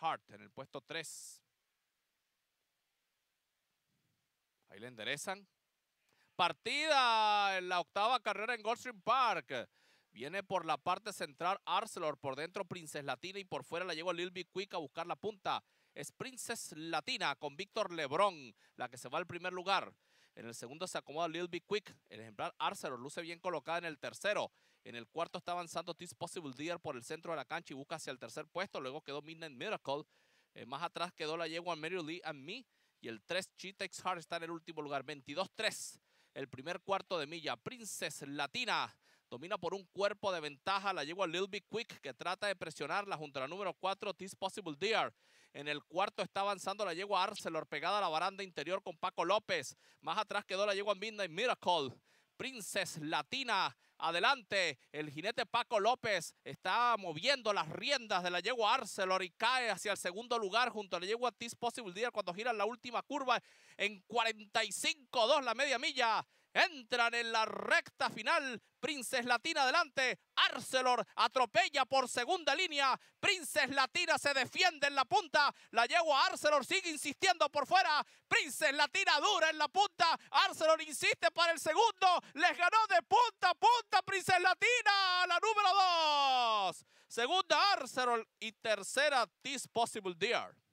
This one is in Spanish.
Hart en el puesto 3. Ahí le enderezan. Partida en la octava carrera en Goldstream Park. Viene por la parte central Arcelor, por dentro Princess Latina y por fuera la lleva Lil Quick a buscar la punta. Es Princess Latina con Víctor Lebron la que se va al primer lugar. En el segundo se acomoda Little Quick. El ejemplar Arcelor luce bien colocada en el tercero. En el cuarto está avanzando Tis Possible Deer por el centro de la cancha y busca hacia el tercer puesto. Luego quedó Midnight Miracle. Eh, más atrás quedó la yegua Mary Lee and Me. Y el 3 Cheetah X Heart está en el último lugar. 22-3. El primer cuarto de milla. Princess Latina. Domina por un cuerpo de ventaja la yegua Little Quick que trata de presionarla junto a la número 4 Tis Possible Deer. En el cuarto está avanzando la yegua Arcelor, pegada a la baranda interior con Paco López. Más atrás quedó la yegua Midnight Miracle. Princess Latina. Adelante, el jinete Paco López está moviendo las riendas de la yegua Arcelor y cae hacia el segundo lugar junto a la yegua Tis Possible Deer cuando gira la última curva en 45-2 la media milla. Entran en la recta final. Princes Latina adelante. Arcelor atropella por segunda línea. Princes Latina se defiende en la punta. La yegua Arcelor sigue insistiendo por fuera. Princes Latina dura en la punta. Arcelor insiste para el segundo. Les ganó de punta a punta Princes Latina. La número dos. Segunda Arcelor y tercera This Possible Dear.